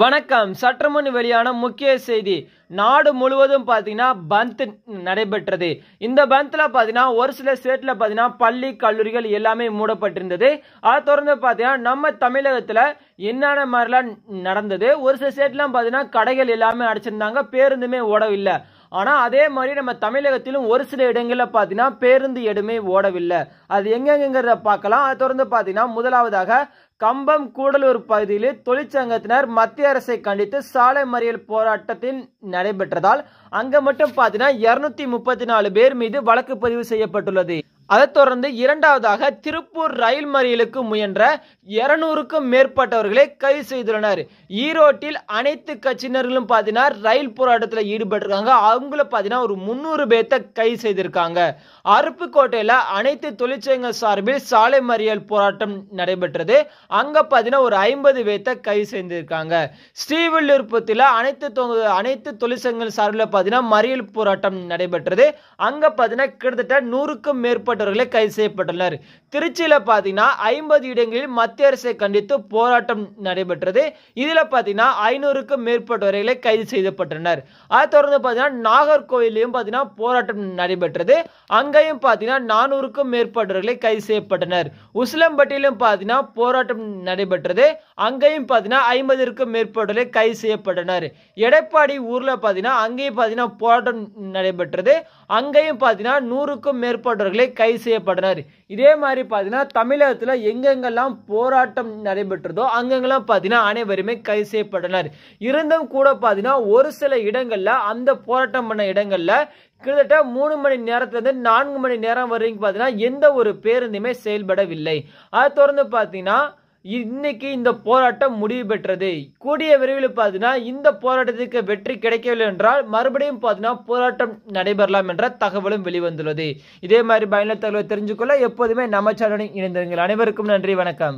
வணக்கம் சற்று முன் வெளியான முக்கிய செய்தி நாடு முழுவதும் பார்த்தீங்கன்னா பந்த் நடைபெற்றது இந்த பந்தில் பார்த்தீங்கன்னா ஒரு சில ஸ்டேட்டில் பார்த்தீங்கன்னா பள்ளி கல்லூரிகள் எல்லாமே மூடப்பட்டிருந்தது அதை தொடர்ந்து பார்த்தீங்கன்னா நம்ம தமிழகத்தில் என்னென்ன மாதிரிலாம் நடந்தது ஒரு சில ஸ்டேட்லாம் பார்த்தீங்கன்னா கடைகள் எல்லாமே அடைச்சிருந்தாங்க பேருந்துமே ஓடவில்லை ஆனால் அதே மாதிரி நம்ம தமிழகத்திலும் ஒரு சில இடங்களில் பார்த்தீங்கன்னா பேருந்து எதுவுமே ஓடவில்லை அது எங்கெங்கிறத பார்க்கலாம் அதை தொடர்ந்து பார்த்தீங்கன்னா முதலாவதாக கம்பம் கூடலூர் பகுதியில் தொழிற்சங்கத்தினர் மத்திய அரசை கண்டித்து சாலை மறியல் போராட்டத்தின் நடைபெற்றதால் அங்கே மட்டும் பார்த்தீங்கன்னா இருநூத்தி முப்பத்தி நாலு பேர் மீது வழக்கு பதிவு செய்யப்பட்டுள்ளது அதைத் தொடர்ந்து இரண்டாவதாக திருப்பூர் ரயில் மறியலுக்கு முயன்ற இருநூறுக்கும் மேற்பட்டவர்களை கைது செய்துள்ளனர் ஈரோட்டில் அனைத்து கட்சியினர்களும் பார்த்தீங்கன்னா ரயில் போராட்டத்தில் ஈடுபட்டிருக்காங்க அவங்கள பார்த்தீங்கன்னா ஒரு முந்நூறு பேர்த்த கைது செய்திருக்காங்க அருப்புக்கோட்டையில் அனைத்து தொழிற்சங்க சார்பில் சாலை மறியல் போராட்டம் நடைபெற்றது அங்கே பார்த்தீங்கன்னா ஒரு ஐம்பது பேர்த்த கைது செய்திருக்காங்க ஸ்ரீவில்லிருப்பத்தில் அனைத்து அனைத்து தொழிற்சங்கங்கள் சார்பில் பார்த்தீங்கன்னா மறியல் போராட்டம் நடைபெற்றது அங்கே பார்த்தீங்கன்னா கிட்டத்தட்ட நூறுக்கும் மேற்பட்ட சம்பந்தப்பட்டவர்களே கைது செய்யப்பட்டனர் திருச்சியில் பார்த்தீங்கன்னா ஐம்பது இடங்களில் மத்திய அரசை கண்டித்து போராட்டம் நடைபெற்றது இதில் பார்த்தீங்கன்னா ஐநூறுக்கும் மேற்பட்டவர்களை கைது செய்யப்பட்டனர் அதை தொடர்ந்து பார்த்தீங்கன்னா நாகர்கோவிலையும் பார்த்தீங்கன்னா போராட்டம் நடைபெற்றது அங்கேயும் பார்த்தீங்கன்னா நானூறுக்கும் மேற்பட்டவர்களை கைது செய்யப்பட்டனர் உசிலம்பட்டியிலும் பார்த்தீங்கன்னா போராட்டம் நடைபெற்றது அங்கேயும் பார்த்தீங்கன்னா ஐம்பதற்கும் மேற்பட்டவர்களை கைது செய்யப்பட்டனர் எடப்பாடி ஊரில் பார்த்தீங்கன்னா அங்கேயும் பார்த்தீங்கன்னா போராட்டம் நடைபெற்றது அங்கேயும் பார்த்தீங்கன்னா நூறுக்கும் மேற்பட்டவர்களை கைது கைது செய்யப்படுறாரு இதே மாதிரி பார்த்தீங்கன்னா தமிழகத்தில் எங்கெங்கெல்லாம் போராட்டம் நடைபெற்றதோ அங்கெங்கெல்லாம் பார்த்தீங்கன்னா அனைவருமே கைது செய்யப்பட்டனர் இருந்தும் கூட பார்த்தீங்கன்னா ஒரு சில இடங்களில் அந்த போராட்டம் பண்ண இடங்களில் கிட்டத்தட்ட மூணு மணி நேரத்துலேருந்து நான்கு மணி நேரம் வரைக்கும் பார்த்தீங்கன்னா எந்த ஒரு பேருந்துமே செயல்படவில்லை அதை தொடர்ந்து பார்த்தீங்கன்னா இன்னைக்கு இந்த போராட்டம் முடிவு பெற்றது கூடிய விரைவில் பார்த்தீங்கன்னா இந்த போராட்டத்துக்கு வெற்றி கிடைக்கவில்லை என்றால் மறுபடியும் பார்த்தீங்கன்னா போராட்டம் நடைபெறலாம் என்ற தகவலும் வெளிவந்துள்ளது இதே மாதிரி பயனுள்ள தகவலை தெரிஞ்சுக்கொள்ள எப்போதுமே நம்ம சேனலில் இணைந்திருங்கள் அனைவருக்கும் நன்றி வணக்கம்